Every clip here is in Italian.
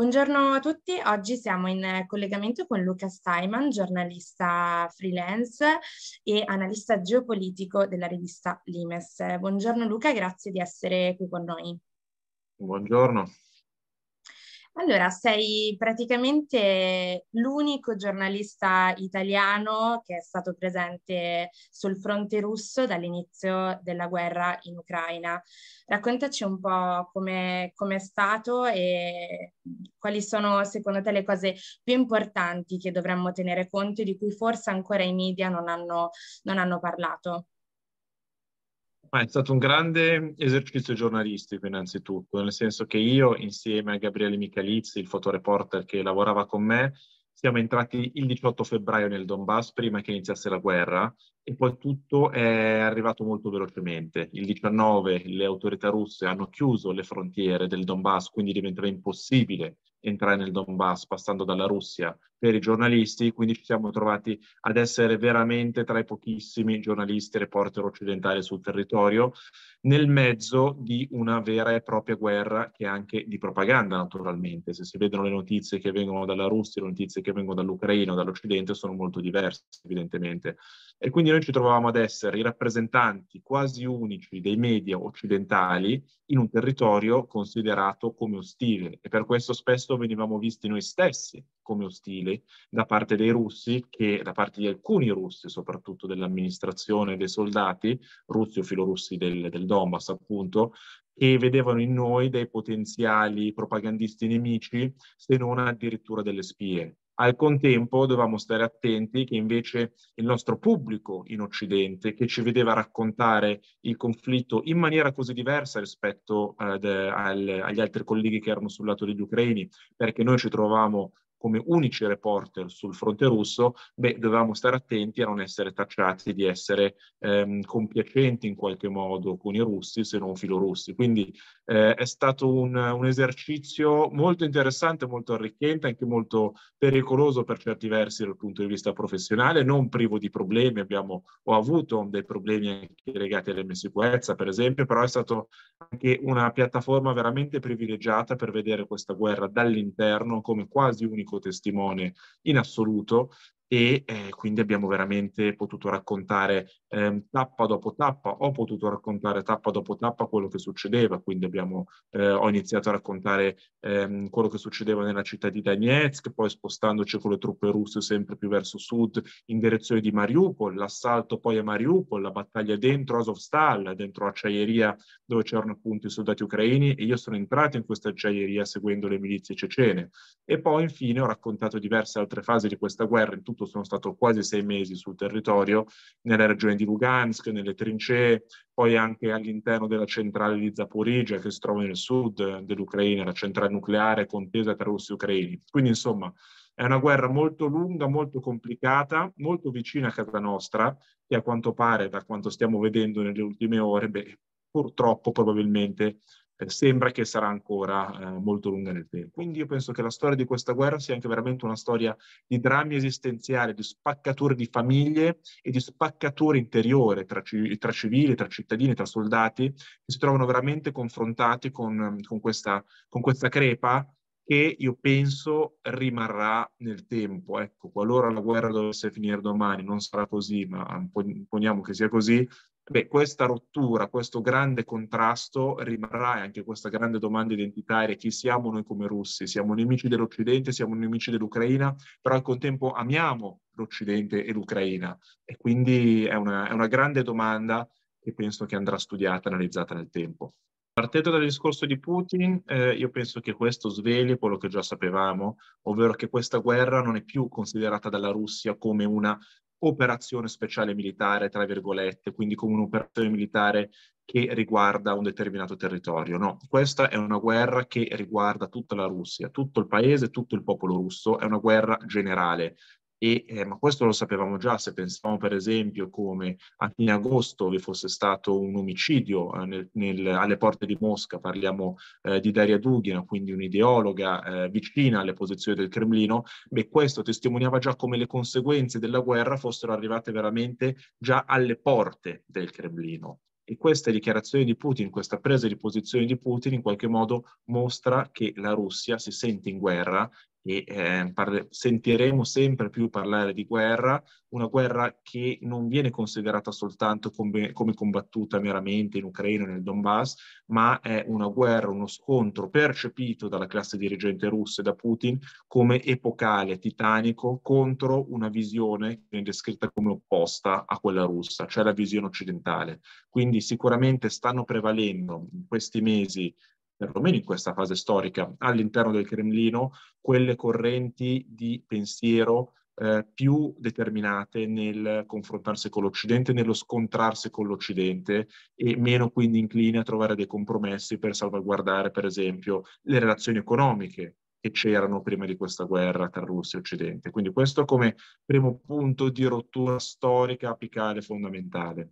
Buongiorno a tutti, oggi siamo in collegamento con Luca Steiman, giornalista freelance e analista geopolitico della rivista Limes. Buongiorno Luca, grazie di essere qui con noi. Buongiorno. Allora, sei praticamente l'unico giornalista italiano che è stato presente sul fronte russo dall'inizio della guerra in Ucraina. Raccontaci un po' come è stato e quali sono secondo te le cose più importanti che dovremmo tenere conto e di cui forse ancora i media non hanno, non hanno parlato. Ma è stato un grande esercizio giornalistico innanzitutto, nel senso che io insieme a Gabriele Michalizzi, il fotoreporter che lavorava con me, siamo entrati il 18 febbraio nel Donbass prima che iniziasse la guerra e poi tutto è arrivato molto velocemente. Il 19 le autorità russe hanno chiuso le frontiere del Donbass, quindi diventava impossibile entrare nel Donbass, passando dalla Russia, per i giornalisti, quindi ci siamo trovati ad essere veramente tra i pochissimi giornalisti e reporter occidentali sul territorio, nel mezzo di una vera e propria guerra che è anche di propaganda naturalmente. Se si vedono le notizie che vengono dalla Russia, le notizie che vengono dall'Ucraina o dall'Occidente sono molto diverse evidentemente. E quindi noi ci trovavamo ad essere i rappresentanti quasi unici dei media occidentali in un territorio considerato come ostile e per questo spesso spesso venivamo visti noi stessi come ostili da parte dei russi, che da parte di alcuni russi, soprattutto dell'amministrazione e dei soldati, russi o filorussi del, del Donbass appunto, che vedevano in noi dei potenziali propagandisti nemici, se non addirittura delle spie. Al contempo dovevamo stare attenti che invece il nostro pubblico in Occidente, che ci vedeva raccontare il conflitto in maniera così diversa rispetto ad, eh, al, agli altri colleghi che erano sul lato degli ucraini, perché noi ci trovavamo come unici reporter sul fronte russo, beh, dovevamo stare attenti a non essere tacciati di essere ehm, compiacenti in qualche modo con i russi, se non filorussi. Quindi eh, è stato un, un, esercizio molto interessante, molto arricchente, anche molto pericoloso per certi versi dal punto di vista professionale, non privo di problemi. Abbiamo, ho avuto dei problemi legati alla mia sicurezza, per esempio, però è stata anche una piattaforma veramente privilegiata per vedere questa guerra dall'interno come quasi unico testimone in assoluto e eh, quindi abbiamo veramente potuto raccontare eh, tappa dopo tappa ho potuto raccontare tappa dopo tappa quello che succedeva, quindi abbiamo, eh, ho iniziato a raccontare ehm, quello che succedeva nella città di Donetsk, poi spostandoci con le truppe russe sempre più verso sud in direzione di Mariupol, l'assalto poi a Mariupol, la battaglia dentro Azovstal, dentro acciaieria dove c'erano appunto i soldati ucraini e io sono entrato in questa acciaieria seguendo le milizie cecene e poi infine ho raccontato diverse altre fasi di questa guerra, in tutto sono stato quasi sei mesi sul territorio nella regione di Lugansk, nelle trincee, poi anche all'interno della centrale di Zaporizia che si trova nel sud dell'Ucraina, la centrale nucleare contesa tra russi e ucraini. Quindi insomma è una guerra molto lunga, molto complicata, molto vicina a casa nostra e a quanto pare, da quanto stiamo vedendo nelle ultime ore, beh, purtroppo probabilmente eh, sembra che sarà ancora eh, molto lunga nel tempo. Quindi io penso che la storia di questa guerra sia anche veramente una storia di drammi esistenziali, di spaccature di famiglie e di spaccature interiore tra, tra civili, tra cittadini, tra soldati, che si trovano veramente confrontati con, con, questa, con questa crepa che io penso rimarrà nel tempo. Ecco, qualora la guerra dovesse finire domani, non sarà così, ma poniamo che sia così, Beh, questa rottura, questo grande contrasto rimarrà anche questa grande domanda identitaria, chi siamo noi come russi? Siamo nemici dell'Occidente, siamo nemici dell'Ucraina, però al contempo amiamo l'Occidente e l'Ucraina e quindi è una, è una grande domanda che penso che andrà studiata, analizzata nel tempo. Partendo dal discorso di Putin, eh, io penso che questo sveli quello che già sapevamo, ovvero che questa guerra non è più considerata dalla Russia come una operazione speciale militare, tra virgolette, quindi come un'operazione militare che riguarda un determinato territorio. No, questa è una guerra che riguarda tutta la Russia, tutto il paese, tutto il popolo russo, è una guerra generale, e, eh, ma questo lo sapevamo già, se pensavamo per esempio come a fine agosto vi fosse stato un omicidio eh, nel, nel, alle porte di Mosca, parliamo eh, di Daria Dugina, quindi un'ideologa eh, vicina alle posizioni del Cremlino, beh questo testimoniava già come le conseguenze della guerra fossero arrivate veramente già alle porte del Cremlino. E questa dichiarazione di Putin, questa presa di posizione di Putin in qualche modo mostra che la Russia si sente in guerra e eh, par- sentiremo sempre più parlare di guerra, una guerra che non viene considerata soltanto come, come combattuta meramente in Ucraina o nel Donbass, ma è una guerra, uno scontro percepito dalla classe dirigente russa e da Putin come epocale, titanico, contro una visione che viene descritta come opposta a quella russa, cioè la visione occidentale. Quindi sicuramente stanno prevalendo in questi mesi perlomeno in questa fase storica, all'interno del Cremlino quelle correnti di pensiero eh, più determinate nel confrontarsi con l'Occidente, nello scontrarsi con l'Occidente e meno quindi incline a trovare dei compromessi per salvaguardare, per esempio, le relazioni economiche che c'erano prima di questa guerra tra Russia e Occidente. Quindi questo come primo punto di rottura storica apicale fondamentale.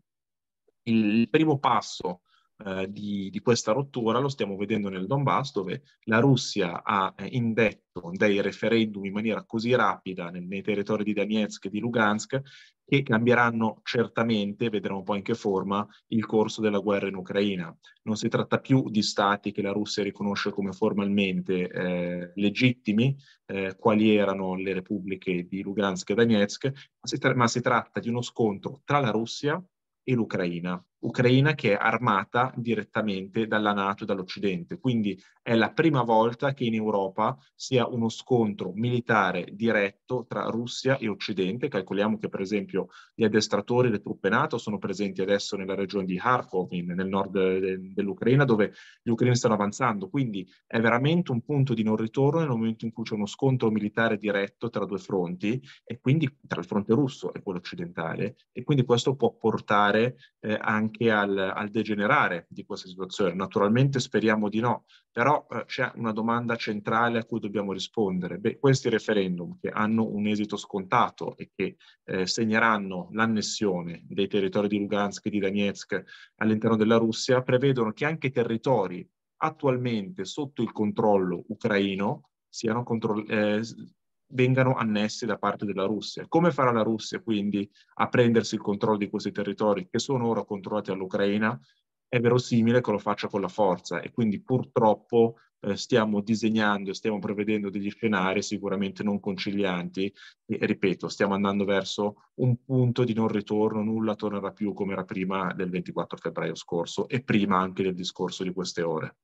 Il primo passo eh, di, di, questa rottura lo stiamo vedendo nel Donbass, dove la Russia ha eh, indetto dei referendum in maniera così rapida nel, nei territori di Donetsk e di Lugansk che cambieranno certamente, vedremo poi in che forma, il corso della guerra in Ucraina. Non si tratta più di stati che la Russia riconosce come formalmente eh, legittimi, eh, quali erano le repubbliche di Lugansk e Donetsk, ma si, tra- ma si tratta di uno scontro tra la Russia e l'Ucraina, ucraina che è armata direttamente dalla Nato e dall'Occidente. Quindi è la prima volta che in Europa sia uno scontro militare diretto tra Russia e Occidente. Calcoliamo che per esempio gli addestratori, le truppe Nato sono presenti adesso nella regione di Kharkov, nel nord de- dell'Ucraina, dove gli ucraini stanno avanzando. Quindi è veramente un punto di non ritorno nel momento in cui c'è uno scontro militare diretto tra due fronti e quindi tra il fronte russo e quello occidentale. E quindi questo può portare eh, anche anche al, al, degenerare di questa situazione? Naturalmente speriamo di no, però eh, c'è una domanda centrale a cui dobbiamo rispondere. Beh, questi referendum che hanno un esito scontato e che eh, segneranno l'annessione dei territori di Lugansk e di Donetsk all'interno della Russia prevedono che anche territori attualmente sotto il controllo ucraino siano controllati. eh, vengano annessi da parte della Russia. Come farà la Russia quindi a prendersi il controllo di questi territori che sono ora controllati dall'Ucraina? È verosimile che lo faccia con la forza e quindi purtroppo eh, stiamo disegnando, stiamo prevedendo degli scenari sicuramente non concilianti e, ripeto, stiamo andando verso un punto di non ritorno, nulla tornerà più come era prima del 24 febbraio scorso e prima anche del discorso di queste ore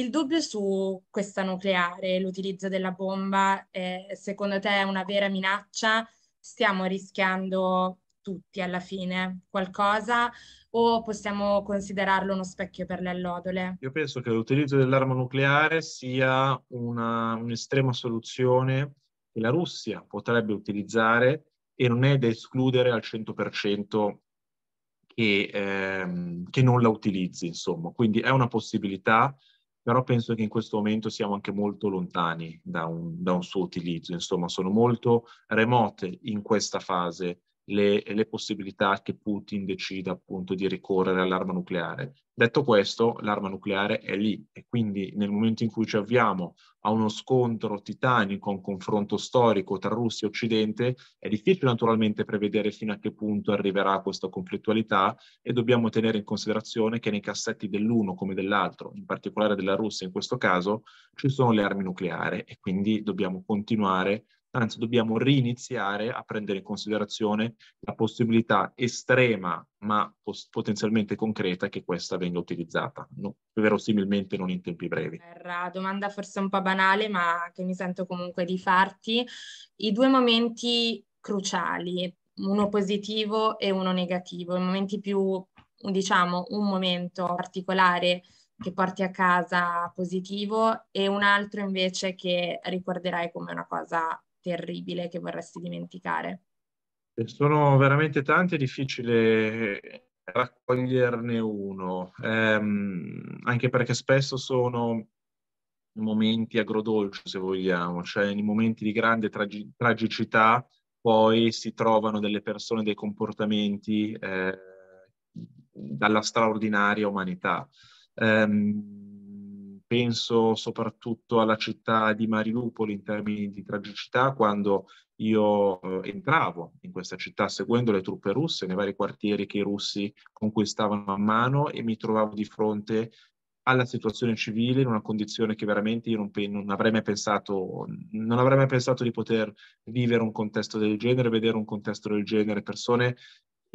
il dubbio su questa nucleare, l'utilizzo della bomba, eh, secondo te è una vera minaccia? Stiamo rischiando tutti alla fine qualcosa o possiamo considerarlo uno specchio per le allodole? Io penso che l'utilizzo dell'arma nucleare sia una, un'estrema soluzione che la Russia potrebbe utilizzare e non è da escludere al 100% che, ehm, che non la utilizzi, insomma. Quindi è una possibilità però penso che in questo momento siamo anche molto lontani da un, da un suo utilizzo, insomma sono molto remote in questa fase le, le, possibilità che Putin decida appunto di ricorrere all'arma nucleare. Detto questo, l'arma nucleare è lì e quindi nel momento in cui ci avviamo a uno scontro titanico, a un confronto storico tra Russia e Occidente, è difficile naturalmente prevedere fino a che punto arriverà questa conflittualità e dobbiamo tenere in considerazione che nei cassetti dell'uno come dell'altro, in particolare della Russia in questo caso, ci sono le armi nucleari e quindi dobbiamo continuare anzi dobbiamo riniziare a prendere in considerazione la possibilità estrema ma pos- potenzialmente concreta che questa venga utilizzata, no, verosimilmente non in tempi brevi. Terra, domanda forse un po' banale ma che mi sento comunque di farti, i due momenti cruciali, uno positivo e uno negativo, i momenti più, diciamo, un momento particolare che porti a casa positivo e un altro invece che ricorderai come una cosa terribile che vorresti dimenticare? Sono veramente tanti, è difficile raccoglierne uno, ehm, anche perché spesso sono momenti agrodolci, se vogliamo, cioè in momenti di grande tragi- tragicità poi si trovano delle persone, dei comportamenti eh, dalla straordinaria umanità. Ehm, penso soprattutto alla città di Marinupoli in termini di tragicità, quando io eh, entravo in questa città seguendo le truppe russe nei vari quartieri che i russi conquistavano a mano e mi trovavo di fronte alla situazione civile in una condizione che veramente io non, non, avrei, mai pensato, non avrei mai pensato di poter vivere un contesto del genere, vedere un contesto del genere, persone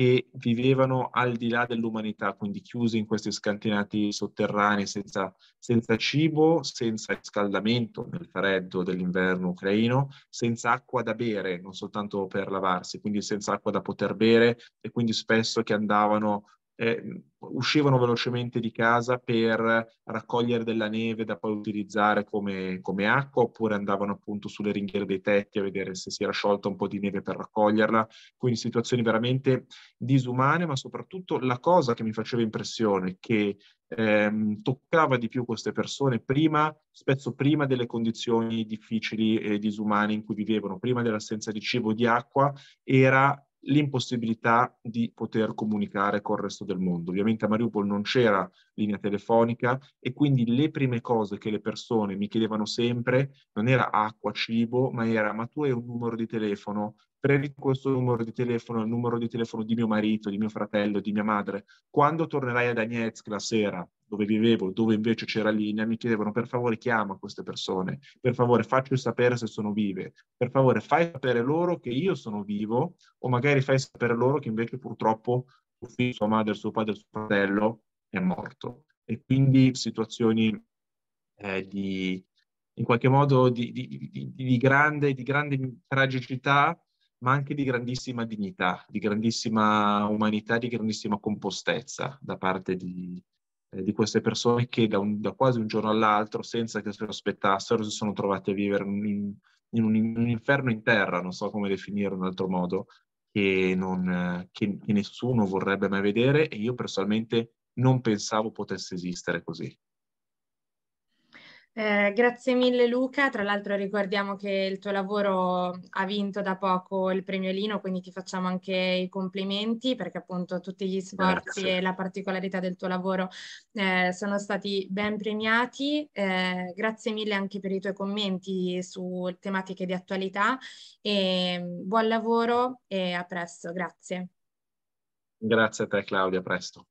che vivevano al di là dell'umanità, quindi chiusi in questi scantinati sotterranei senza, senza cibo, senza scaldamento nel freddo dell'inverno ucraino, senza acqua da bere, non soltanto per lavarsi, quindi senza acqua da poter bere e quindi spesso che andavano eh, uscivano velocemente di casa per raccogliere della neve da poi utilizzare come, come, acqua oppure andavano appunto sulle ringhiere dei tetti a vedere se si era sciolta un po' di neve per raccoglierla, quindi situazioni veramente disumane, ma soprattutto la cosa che mi faceva impressione che ehm, toccava di più queste persone prima, spesso prima delle condizioni difficili e disumane in cui vivevano, prima dell'assenza di cibo e di acqua, era l'impossibilità di poter comunicare col resto del mondo. Ovviamente a Mariupol non c'era linea telefonica e quindi le prime cose che le persone mi chiedevano sempre non era acqua, cibo, ma era ma tu hai un numero di telefono, prendi questo numero di telefono, il numero di telefono di mio marito, di mio fratello, di mia madre, quando tornerai a Agnetsk la sera, dove vivevo, dove invece c'era linea, mi chiedevano per favore chiama queste persone, per favore facci sapere se sono vive, per favore fai sapere loro che io sono vivo o magari fai sapere loro che invece purtroppo suo figlio, sua madre, suo padre, suo fratello è morto. E quindi situazioni eh, di, in qualche modo di, di, di, grande, di grande tragicità ma anche di grandissima dignità, di grandissima umanità, di grandissima compostezza da parte di, eh, di queste persone che da, un, da, quasi un giorno all'altro, senza che se lo aspettassero, si sono trovate a vivere in, in, un, in, un, inferno in terra, non so come definirlo in un altro modo, che, non, che, che nessuno vorrebbe mai vedere e io personalmente non pensavo potesse esistere così. Eh, grazie mille Luca, tra l'altro ricordiamo che il tuo lavoro ha vinto da poco il premio Lino, quindi ti facciamo anche i complimenti perché appunto tutti gli sforzi grazie. e la particolarità del tuo lavoro eh, sono stati ben premiati. Eh, grazie mille anche per i tuoi commenti su tematiche di attualità e mm, buon lavoro e a presto, grazie. Grazie a te Claudia, a presto.